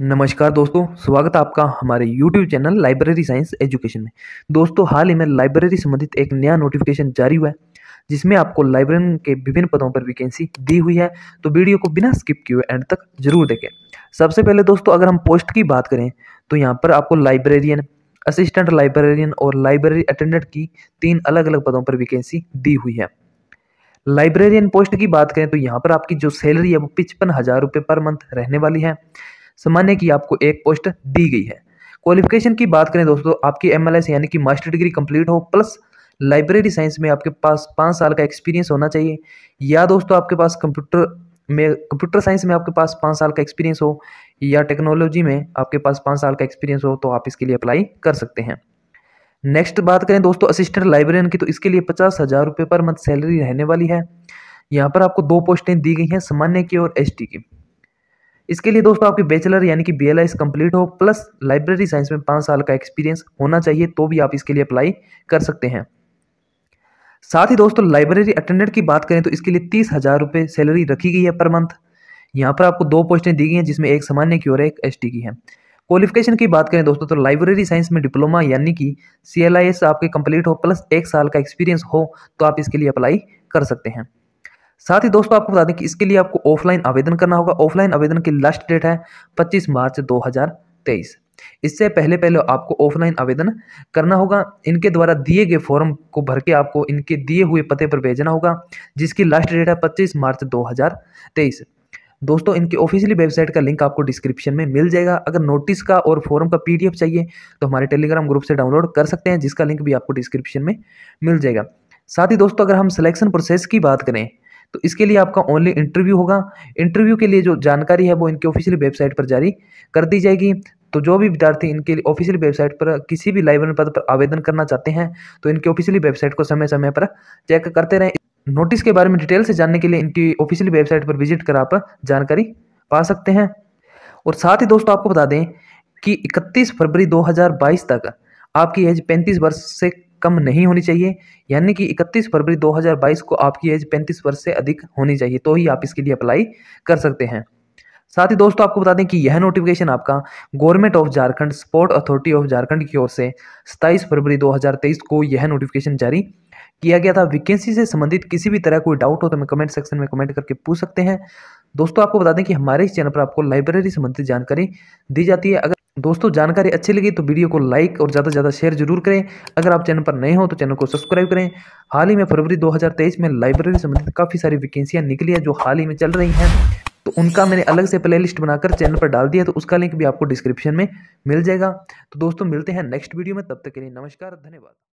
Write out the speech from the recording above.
नमस्कार दोस्तों स्वागत है आपका हमारे YouTube channel library science education में दोस्तों हाल ही में लाइब्रेरी संबंधित एक नया नोटिफिकेशन जारी हुआ है जिसमें आपको लाइब्रेरियन के विभिन्न पदों पर वैकेंसी दी हुई है तो वीडियो को बिना स्किप किए एंड तक जरूर देखें सबसे पहले दोस्तों अगर हम पोस्ट की बात करें तो यहाँ पर आपको लाइब्रेरियन असिस्टेंट लाइब्रेरियन और लाइब्रेरी अटेंडेंट की तीन अलग अलग पदों पर वैकेंसी दी हुई है लाइब्रेरियन पोस्ट की बात करें तो यहाँ पर आपकी जो सैलरी है वो पचपन हज़ार रुपये पर मंथ रहने वाली है सामान्य की आपको एक पोस्ट दी गई है क्वालिफिकेशन की बात करें दोस्तों आपकी एम यानी कि मास्टर डिग्री कंप्लीट हो प्लस लाइब्रेरी साइंस में आपके पास पाँच साल का एक्सपीरियंस होना चाहिए या दोस्तों आपके पास कंप्यूटर में कंप्यूटर साइंस में आपके पास पाँच साल का एक्सपीरियंस हो या टेक्नोलॉजी में आपके पास पाँच साल का एक्सपीरियंस हो तो आप इसके लिए अप्लाई कर सकते हैं नेक्स्ट बात करें दोस्तों असिस्टेंट लाइब्रेरियन की तो इसके लिए पचास हज़ार रुपये पर मंथ सैलरी रहने वाली है यहाँ पर आपको दो पोस्टें दी गई हैं सामान्य की और एसटी की इसके लिए दोस्तों आपकी बैचलर यानी कि बी एल कंप्लीट हो प्लस लाइब्रेरी साइंस में पाँच साल का एक्सपीरियंस होना चाहिए तो भी आप इसके लिए अप्लाई कर सकते हैं साथ ही दोस्तों लाइब्रेरी अटेंडेंट की बात करें तो इसके लिए तीस हज़ार रुपये सैलरी रखी गई है पर मंथ यहाँ पर आपको दो पोस्टें दी गई हैं जिसमें एक सामान्य की और एक एसटी की है क्वालिफिकेशन की बात करें दोस्तों तो लाइब्रेरी साइंस में डिप्लोमा यानी कि सी आपके कंप्लीट हो प्लस एक साल का एक्सपीरियंस हो तो आप इसके लिए अप्लाई कर सकते हैं साथ ही दोस्तों आपको बता दें कि इसके लिए आपको ऑफलाइन आवेदन करना होगा ऑफलाइन आवेदन की लास्ट डेट है पच्चीस मार्च दो इससे पहले पहले आपको ऑफलाइन आवेदन करना होगा इनके द्वारा दिए गए फॉर्म को भर के आपको इनके दिए हुए पते पर भेजना होगा जिसकी लास्ट डेट है पच्चीस मार्च दो दोस्तों इनकी ऑफिशियली वेबसाइट का लिंक आपको डिस्क्रिप्शन में मिल जाएगा अगर नोटिस का और फॉर्म का पीडीएफ चाहिए तो हमारे टेलीग्राम ग्रुप से डाउनलोड कर सकते हैं जिसका लिंक भी आपको डिस्क्रिप्शन में मिल जाएगा साथ ही दोस्तों अगर हम सिलेक्शन प्रोसेस की बात करें तो इसके लिए आपका ओनली इंटरव्यू होगा इंटरव्यू के लिए जो जानकारी है वो इनके ऑफिशियल वेबसाइट पर जारी कर दी जाएगी तो जो भी विद्यार्थी इनके लिए ऑफिशियल वेबसाइट पर किसी भी लाइब्रेरी पद पर आवेदन करना चाहते हैं तो इनकी ऑफिशियल वेबसाइट को समय समय पर चेक करते रहें नोटिस के बारे में डिटेल से जानने के लिए इनकी ऑफिशियल वेबसाइट पर विजिट कर आप जानकारी पा सकते हैं और साथ ही दोस्तों आपको बता दें कि 31 फरवरी 2022 तक आपकी एज 35 वर्ष से कम नहीं होनी चाहिए यानी कि 31 फरवरी 2022 को आपकी एज 35 वर्ष से अधिक होनी चाहिए तो ही आप इसके लिए अप्लाई कर सकते हैं साथ ही दोस्तों आपको बता दें कि यह नोटिफिकेशन आपका government of Jharkhand sport authority of Jharkhand की ओर से 27 फरवरी 2023 को यह नोटिफिकेशन जारी किया गया था वैकेंसी से संबंधित किसी भी तरह कोई डाउट हो तो हमें कमेंट सेक्शन में कमेंट करके पूछ सकते हैं दोस्तों आपको बता दें कि हमारे इस चैनल पर आपको लाइब्रेरी संबंधित जानकारी दी जाती है अगर दोस्तों जानकारी अच्छी लगी तो वीडियो को लाइक और ज़्यादा से ज़्यादा शेयर जरूर करें अगर आप चैनल पर नए हो तो चैनल को सब्सक्राइब करें हाल ही में फरवरी 2023 में लाइब्रेरी संबंधित काफ़ी सारी वैकेंसियाँ निकली हैं जो हाल ही में चल रही हैं तो उनका मैंने अलग से प्ले बनाकर चैनल पर डाल दिया तो उसका लिंक भी आपको डिस्क्रिप्शन में मिल जाएगा तो दोस्तों मिलते हैं नेक्स्ट वीडियो में तब तक के लिए नमस्कार धन्यवाद